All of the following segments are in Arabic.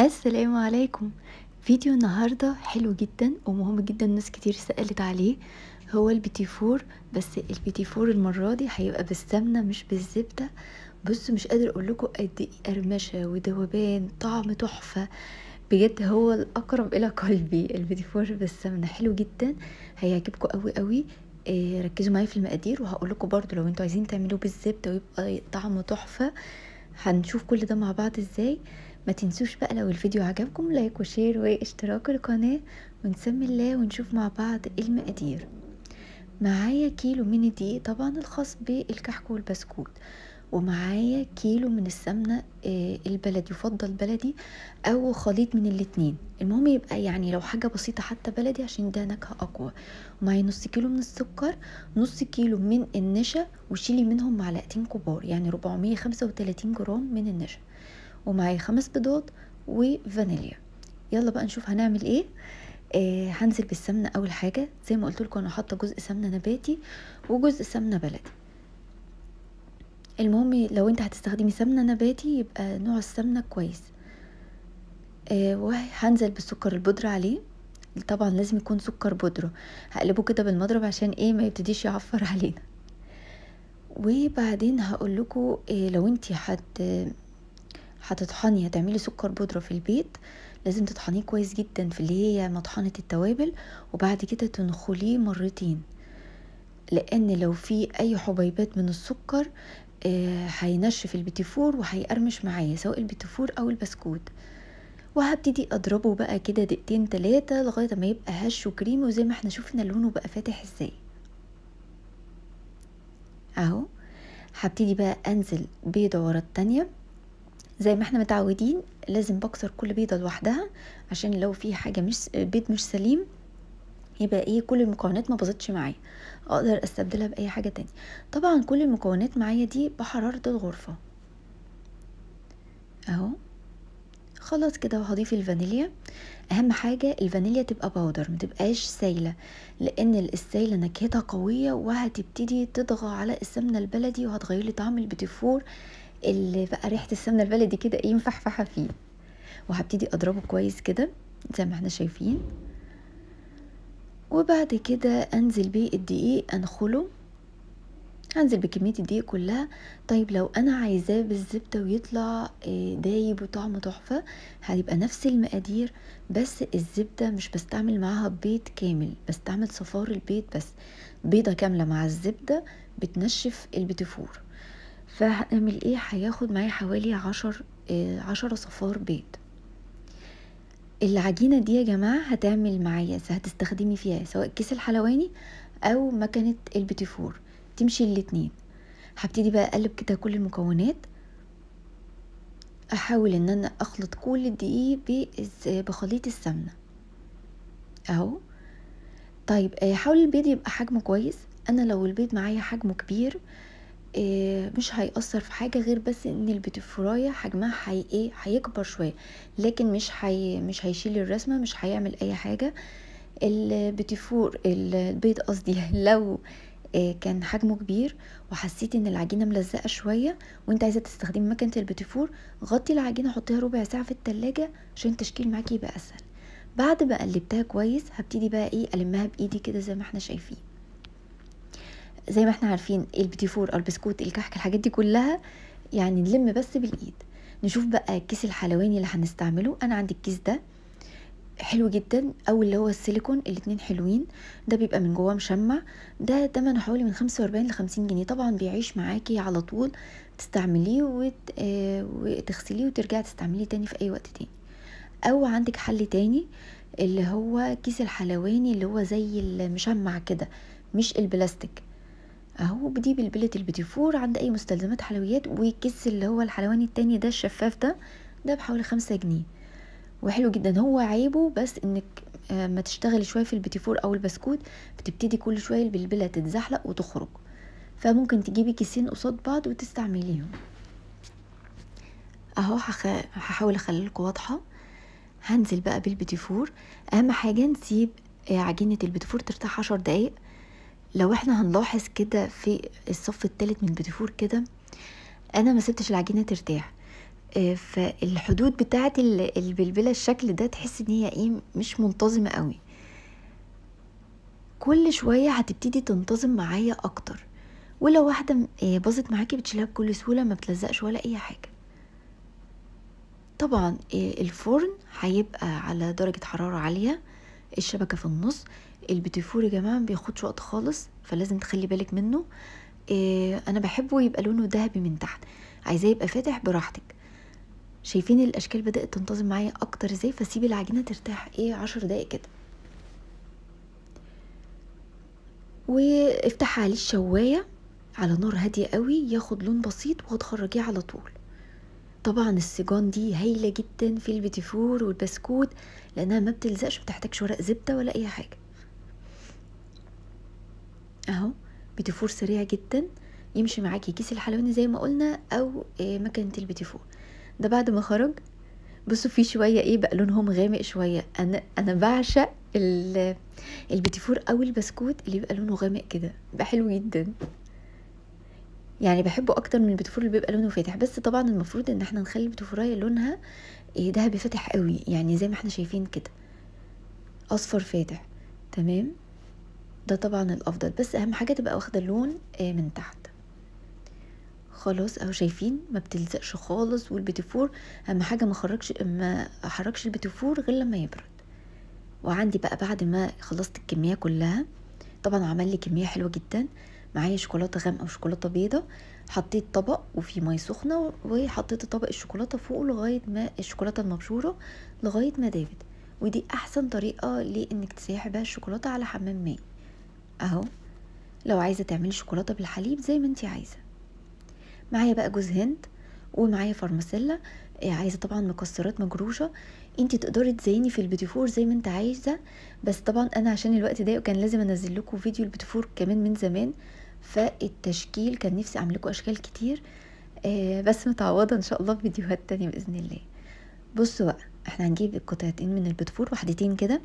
السلام عليكم فيديو النهاردة حلو جدا ومهم جدا ناس كتير سألت عليه هو البيتي فور بس البيتي فور المرة دي هيبقى بالسمنة مش بالزبدة بص مش قادر اقول لكم قد ايه قرمشة ودوبان طعم تحفة بجد هو الاقرب الى قلبي البيتي فور بالسمنة حلو جدا هيعجبكم قوي قوي آه، ركزوا معايا في المقادير وهقول لكم برضو لو انتوا عايزين تعملوه بالزبدة ويبقى طعمه تحفة هنشوف كل ده مع بعض ازاي ما تنسوش بقى لو الفيديو عجبكم لايك وشير واشتراك القناة ونسمي الله ونشوف مع بعض المقادير معايا كيلو من دي طبعا الخاص بالكحك والبسكوت ومعايا كيلو من السمنة آه، البلدي يفضل بلدي أو خليط من الاتنين المهم يبقى يعني لو حاجة بسيطة حتى بلدي عشان ده نكهة أقوى ومعايا نص كيلو من السكر نص كيلو من النشا وشيلي منهم معلقتين كبار يعني 435 جرام من النشا ومعايا خمس بيضات وفانيليا يلا بقى نشوف هنعمل ايه آه هنزل بالسمنه اول حاجه زي ما قلت لكم انا حاطه جزء سمنه نباتي وجزء سمنه بلدي المهم لو انت هتستخدمي سمنه نباتي يبقى نوع السمنه كويس آه وهنزل بالسكر البودره عليه طبعا لازم يكون سكر بودره هقلبه كده بالمضرب عشان ايه ما يبتديش يعفر علينا وبعدين هقول لكم إيه لو انت حد هتطحني هتعملي سكر بودره في البيت لازم تطحنيه كويس جدا في اللي هي مطحنه التوابل وبعد كده تنخليه مرتين لان لو في اي حبيبات من السكر آه، هينشف آه البتيفور وهيقرمش معايا سواء البيتيفور او البسكوت وهبتدي اضربه بقى كده دقيقتين تلاتة لغاية ما يبقى هش وكريمي وزي ما احنا شفنا لونه بقى فاتح ازاي اهو هبتدي بقى انزل بيضة ورا التانية زي ما احنا متعودين لازم بكسر كل بيضة لوحدها عشان لو في حاجة مش بيض مش سليم يبقى ايه كل المكونات ما باظتش معايا اقدر استبدلها باي حاجة تانية طبعا كل المكونات معايا دي بحرارة الغرفة اهو خلاص كده وهضيف الفانيليا اهم حاجة الفانيليا تبقى باودر متبقاش سايلة لان السايلة نكهتها قوية وهتبتدي تضغى على السمنة البلدي وهتغير لي طعم البتفور اللي بقى ريحه السمنه البلدي كده ايه مفحفحه فيه وهبتدي اضربه كويس كده زي ما احنا شايفين وبعد كده انزل بيه الدقيق انخله هنزل بكمية الدقيق كلها طيب لو انا عايزاه بالزبدة ويطلع آه، دايب وطعمه تحفة هيبقى نفس المقادير بس الزبدة مش بستعمل معاها بيض كامل بستعمل صفار البيض بس بيضة كاملة مع الزبدة بتنشف البتفور فهعمل ايه هياخد معايا حوالي عشر آه، عشرة صفار بيض العجينة دي يا جماعة هتعمل معايا هتستخدمي فيها سواء كيس الحلواني او مكنة البتيفور تمشي الاتنين هبتدي بقى اقلب كده كل المكونات احاول ان انا اخلط كل الدقيق بخليط السمنة اهو طيب آه، حاول البيض يبقى حجمه كويس انا لو البيض معايا حجمه كبير آه، مش هيأثر في حاجة غير بس ان البتفراية حجمها حي ايه هيكبر شوية لكن مش حي مش هيشيل الرسمة مش هيعمل اي حاجة البتفور البيض قصدي لو آه، كان حجمه كبير وحسيت ان العجينه ملزقه شويه وانت عايزه تستخدمي مكنه البتفور غطي العجينه حطيها ربع ساعه في التلاجة عشان التشكيل معاكي يبقى اسهل بعد ما قلبتها كويس هبتدي بقى ايه المها بايدي كده زي ما احنا شايفين زي ما احنا عارفين البيتي فور او البسكوت الكحك الحاجات دي كلها يعني نلم بس بالايد نشوف بقى الكيس الحلواني اللي هنستعمله انا عندي الكيس ده حلو جدا او اللي هو السيليكون الاتنين حلوين ده بيبقى من جواه مشمع ده تمنه حوالي من 45 ل 50 جنيه طبعا بيعيش معاكي على طول تستعمليه وت... آه، وتغسليه وترجعي تستعمليه تاني في اي وقت تاني او عندك حل تاني اللي هو كيس الحلواني اللي هو زي المشمع كده مش البلاستيك اهو بدي بالبلت اللي بتفور عند اي مستلزمات حلويات ويكس اللي هو الحلواني التاني ده الشفاف ده ده بحوالي خمسة جنيه وحلو جدا هو عيبه بس انك آه، ما تشتغل شوية في البتيفور او البسكوت بتبتدي كل شوية البلبلة تتزحلق وتخرج فممكن تجيبي كيسين قصاد بعض وتستعمليهم اهو هحاول اخليلكوا واضحه هنزل بقى بالبتيفور اهم حاجه نسيب آه، عجينه البتيفور ترتاح عشر دقايق لو احنا هنلاحظ كده في الصف الثالث من بتفور كده انا ما سبتش العجينه ترتاح آه، فالحدود بتاعه البلبله الشكل ده تحس ان هي ايه مش منتظمه قوي كل شويه هتبتدي تنتظم معايا اكتر ولو واحده آه، باظت معاكي بتشيلها بكل سهوله ما بتلزقش ولا اي حاجه طبعا آه، الفرن هيبقى على درجه حراره عاليه الشبكة في النص البتيفور يا جماعة بياخدش وقت خالص فلازم تخلي بالك منه إيه انا بحبه يبقى لونه ذهبي من تحت عايزاه يبقى فاتح براحتك شايفين الاشكال بدات تنتظم معايا اكتر ازاي فسيب العجينه ترتاح ايه عشر دقايق كده وافتح عليه الشوايه على نار هاديه قوي ياخد لون بسيط وهتخرجيه على طول طبعا السجون دي هايله جدا في البتفور والبسكوت لانها ما بتلزقش بتحتاجش ورق زبده ولا اي حاجه اهو بتفور سريع جدا يمشي معاكي كيس الحلواني زي ما قلنا او آه، مكنه البتفور ده بعد ما خرج بصوا فيه شويه ايه بقى لونهم غامق شويه انا انا بعشق البتفور او البسكوت اللي بيبقى لونه غامق كده بقى حلو جدا يعني بحبه اكتر من البتفور اللي بيبقى لونه فاتح بس طبعا المفروض ان احنا نخلي البتفورايه لونها إيه، دهبي فاتح قوي يعني زي ما احنا شايفين كده اصفر فاتح تمام ده طبعا الافضل بس اهم حاجه تبقى واخده اللون آه، من تحت خلاص اهو شايفين ما بتلزقش خالص والبتفور اهم حاجه ما خرجش ما احركش البتفور غير لما يبرد وعندي بقى بعد ما خلصت الكميه كلها طبعا عمل لي كميه حلوه جدا معايا شوكولاته غامقه وشوكولاته بيضه حطيت طبق وفيه ميه سخنه وحطيت طبق الشوكولاته فوق لغايه ما الشوكولاته المبشوره لغايه ما دابت ودي احسن طريقه لانك تسيحي بيها الشوكولاته على حمام ماء اهو لو عايزه تعملي شوكولاته بالحليب زي ما انت عايزه معايا بقى جوز هند ومعايا فارماسيلا آه، عايزه طبعا مكسرات مجروشه انت تقدري تزيني في البيتيفور زي ما انت عايزه بس طبعا انا عشان الوقت ضيق وكان لازم انزل لكم فيديو البيتيفور كمان من زمان فالتشكيل كان نفسي اعمل لكم اشكال كتير آه، بس متعوضه ان شاء الله في فيديوهات تانية باذن الله بصوا بقى احنا هنجيب القطعتين من البتفور وحدتين كده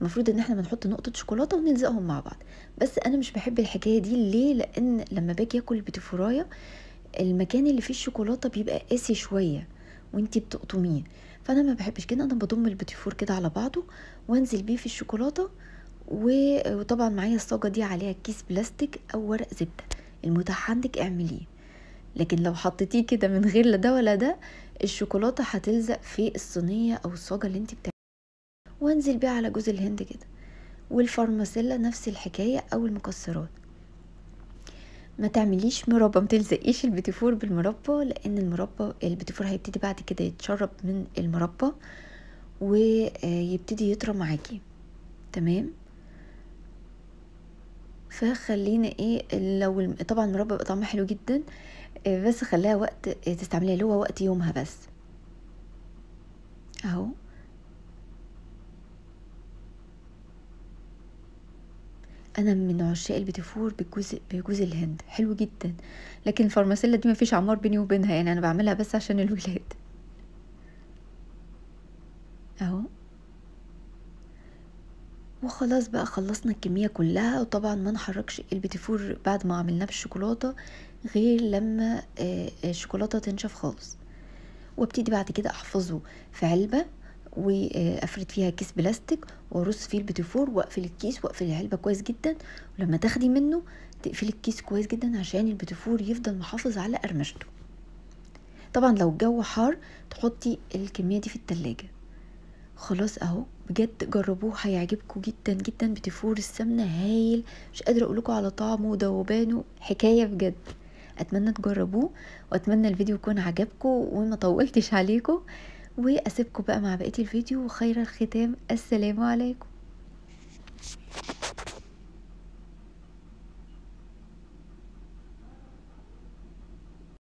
المفروض ان احنا بنحط نقطه شوكولاته ونلزقهم مع بعض بس انا مش بحب الحكايه دي ليه لان لما باجي اكل البتفورايه المكان اللي فيه الشوكولاته بيبقى قاسي شويه وانتي بتقطميه فانا ما بحبش كده انا بضم البتفور كده على بعضه وانزل بيه في الشوكولاته وطبعا معايا الصاجه دي عليها كيس بلاستيك او ورق زبده المتاح عندك اعمليه لكن لو حطيتيه كده من غير لا ده ولا ده الشوكولاته هتلزق في الصينيه او الصاجه اللي انت بتعمليها وانزل بيها على جوز الهند كده والفارماسيلا نفس الحكايه او المكسرات ما تعمليش مربى ما تلزقيش البتيفور بالمربى لان المربى البتيفور هيبتدي بعد كده يتشرب من المربى ويبتدي يطرى معاكي تمام فخلينا ايه لو طبعا المربى بيبقى طعمه حلو جدا آه، بس خليها وقت آه، تستعمليها اللي هو وقت يومها بس اهو انا من عشاق البيتيفور بجوز بجوز الهند حلو جدا لكن الفارماسيلا دي مفيش عمار بيني وبينها يعني انا بعملها بس عشان الولاد وخلاص بقى خلصنا الكمية كلها وطبعا ما نحركش البتيفور بعد ما عملناه بالشوكولاتة غير لما آه، الشوكولاتة تنشف خالص وابتدي بعد كده احفظه في علبة وافرد فيها كيس بلاستيك وارص فيه البتيفور واقفل الكيس واقفل العلبة كويس جدا ولما تاخدي منه تقفلي الكيس كويس جدا عشان البتيفور يفضل محافظ على قرمشته طبعا لو الجو حار تحطي الكمية دي في التلاجة خلاص اهو بجد جربوه هيعجبكم جدا جدا بتفور السمنه هايل مش قادره اقولكم على طعمه وذوبانه حكايه بجد اتمنى تجربوه واتمنى الفيديو يكون عجبكم وما طولتش عليكم واسيبكم بقى مع بقيه الفيديو وخير الختام السلام عليكم